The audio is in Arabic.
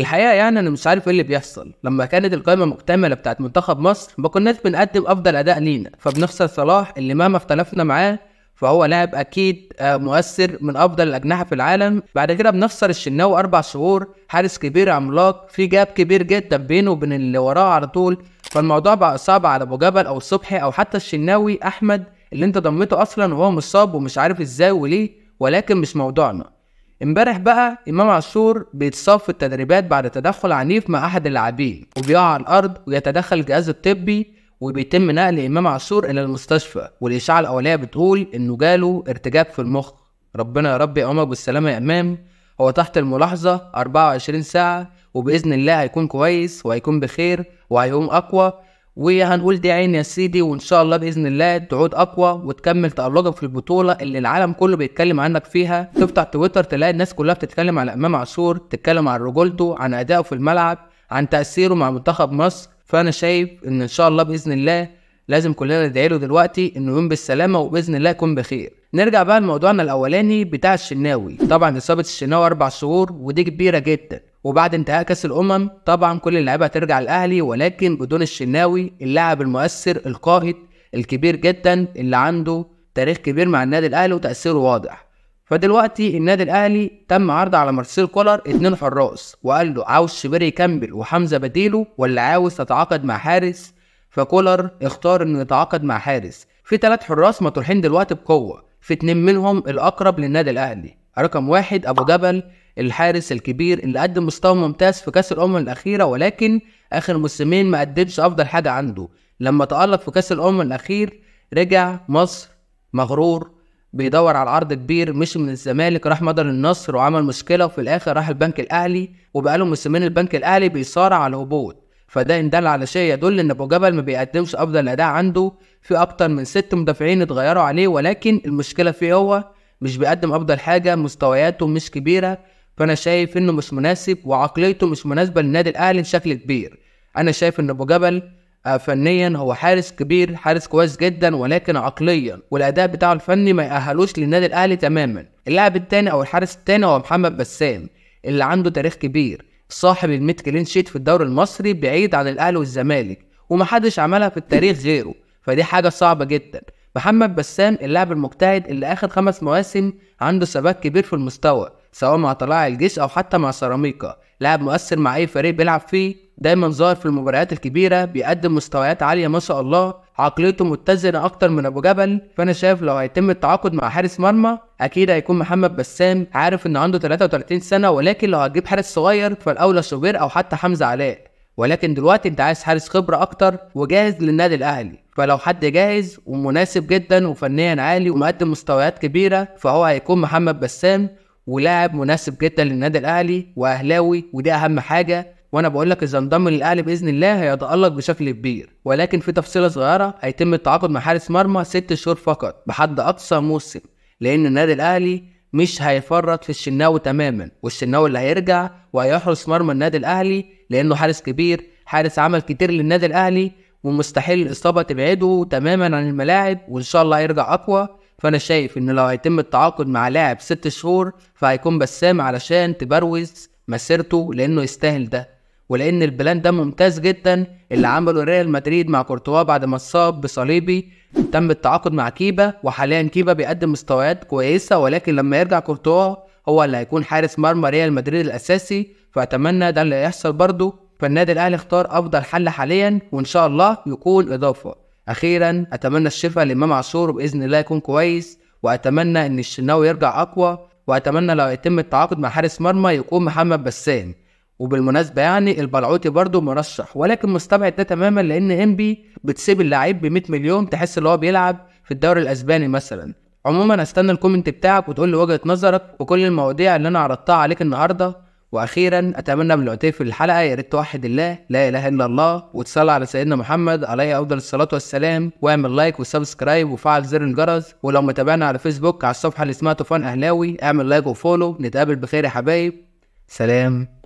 الحقيقه يعني انا مش عارف ايه اللي بيحصل لما كانت القائمه مكتمله بتاعت منتخب مصر ما كناش بنقدم افضل اداء لينا فبنخسر صلاح اللي مهما اختلفنا معاه فهو لاعب اكيد آه، مؤثر من افضل الاجنحه في العالم بعد كده بنخسر الشناوي اربع شهور حارس كبير عملاق في جاب كبير جدا بينه وبين اللي وراه على طول فالموضوع بقى صعب على ابو جبل او صبحي او حتى الشناوي احمد اللي انت ضمته اصلا وهو مصاب ومش عارف ازاي وليه ولكن مش موضوعنا امبارح بقى امام عاشور بيتصاب في التدريبات بعد تدخل عنيف مع احد اللاعبين وبيقع على الارض ويتدخل الجهاز الطبي وبيتم نقل امام عاشور الى المستشفى والاشعه الاوليه بتقول انه جاله ارتجاج في المخ ربنا يا رب يقومك بالسلامه يا امام هو تحت الملاحظه 24 ساعه وباذن الله هيكون كويس وهيكون بخير وهيقوم اقوى وهنقول دي عين يا سيدي وان شاء الله باذن الله تعود اقوى وتكمل تألقك في البطوله اللي العالم كله بيتكلم عنك فيها تفتح تويتر تلاقي الناس كلها بتتكلم على امام عاشور تتكلم عن رجولته عن ادائه في الملعب عن تاثيره مع منتخب مصر فانا شايف ان ان شاء الله باذن الله لازم كلنا ندعي له دلوقتي انه يقوم بالسلامه وباذن الله يكون بخير نرجع بقى لموضوعنا الاولاني بتاع الشناوي طبعا اصابه الشناوي اربع شهور ودي كبيره جدا وبعد انتهاء كاس الامم طبعا كل اللعيبه هترجع الاهلي ولكن بدون الشناوي اللاعب المؤثر القائد الكبير جدا اللي عنده تاريخ كبير مع النادي الاهلي وتاثيره واضح فدلوقتي النادي الاهلي تم عرض على مارسيل كولر اتنين حراس وقال له عاوز شبير يكمل وحمزه بديله ولا عاوز تتعاقد مع حارس فكولر اختار انه يتعاقد مع حارس في ثلاث حراس مطروحين دلوقتي بقوه في اتنين منهم الاقرب للنادي الاهلي رقم واحد ابو جبل الحارس الكبير اللي قدم مستوى ممتاز في كاس الامم الاخيره ولكن اخر موسمين ما قدمش افضل حاجه عنده لما تالق في كاس الامم الاخير رجع مصر مغرور بيدور على عرض كبير مش من الزمالك راح مدر النصر وعمل مشكله وفي الاخر راح البنك الاهلي وبقاله موسمين البنك الاهلي بيصارع على الهبوط فده ان دل على شيء يدل ان ابو جبل ما بيقدمش افضل اداء عنده في اكتر من ست مدافعين اتغيروا عليه ولكن المشكله فيه هو مش بيقدم افضل حاجه مستوياته مش كبيره فانا شايف انه مش مناسب وعقليته مش مناسبه للنادي الاهلي بشكل كبير انا شايف ان ابو جبل آه، فنيا هو حارس كبير حارس كويس جدا ولكن عقليا والاداء بتاعه الفني ما يأهلوش للنادي الاهلي تماما اللاعب الثاني او الحارس الثاني هو محمد بسام اللي عنده تاريخ كبير صاحب ال كلين شيت في الدوري المصري بعيد عن الاهلي والزمالك ومحدش عملها في التاريخ غيره فدي حاجه صعبه جدا محمد بسام اللاعب المجتهد اللي اخر خمس مواسم عنده ثبات كبير في المستوى سواء مع طلائع الجيش أو حتى مع سيراميكا لاعب مؤثر مع أي فريق بيلعب فيه دايما ظاهر في المباريات الكبيرة بيقدم مستويات عالية ما شاء الله عقليته متزنة أكتر من أبو جبل فأنا شايف لو هيتم التعاقد مع حارس مرمى أكيد هيكون محمد بسام عارف إن عنده 33 سنة ولكن لو هتجيب حارس صغير فالأولى شوبير أو حتى حمزة علاء ولكن دلوقتي انت عايز حارس خبره اكتر وجاهز للنادي الاهلي فلو حد جاهز ومناسب جدا وفنيا عالي ومقدم مستويات كبيره فهو هيكون محمد بسام ولاعب مناسب جدا للنادي الاهلي واهلاوي ودي اهم حاجه وانا بقول لك اذا انضم للاهلي باذن الله هيتالق بشكل كبير ولكن في تفصيله صغيره هيتم التعاقد مع حارس مرمى ست شهور فقط بحد اقصى موسم لان النادي الاهلي مش هيفرط في الشناوي تماما والشناوي اللي هيرجع وهيحرس مرمى النادي الاهلي لانه حارس كبير حارس عمل كتير للنادي الاهلي ومستحيل الاصابه تبعده تماما عن الملاعب وان شاء الله هيرجع اقوى فانا شايف ان لو هيتم التعاقد مع لاعب ست شهور فهيكون بسام علشان تبروز مسيرته لانه يستاهل ده ولان البلان ده ممتاز جدا اللي عمله ريال مدريد مع كورتوا بعد ما اتصاب بصليبي تم التعاقد مع كيبا وحاليا كيبا بيقدم مستويات كويسه ولكن لما يرجع كورتوا هو اللي هيكون حارس مرمى ريال مدريد الاساسي فاتمنى ده اللي يحصل برضه فالنادي الاهلي اختار افضل حل حاليا وان شاء الله يكون اضافه اخيرا اتمنى الشفاء لامام عاشور باذن الله يكون كويس واتمنى ان الشناوي يرجع اقوى واتمنى لو يتم التعاقد مع حارس مرمى يكون محمد بسام وبالمناسبه يعني البلعوتي برضه مرشح ولكن مستبعد ده تماما لان انبي بتسيب اللعيب ب 100 مليون تحس ان هو بيلعب في الدوري الاسباني مثلا عموما استنى الكومنت بتاعك وتقول لي وجهه نظرك وكل المواضيع اللي انا عرضتها عليك النهارده واخيرا اتمنى من اللي في الحلقه يا ريت توحد الله لا اله الا الله وتصلي على سيدنا محمد عليه افضل الصلاه والسلام واعمل لايك وسبسكرايب وفعل زر الجرس ولو متابعنا على فيسبوك على الصفحه اللي اسمها طوفان اهلاوي اعمل لايك وفولو نتقابل بخير يا حبايب سلام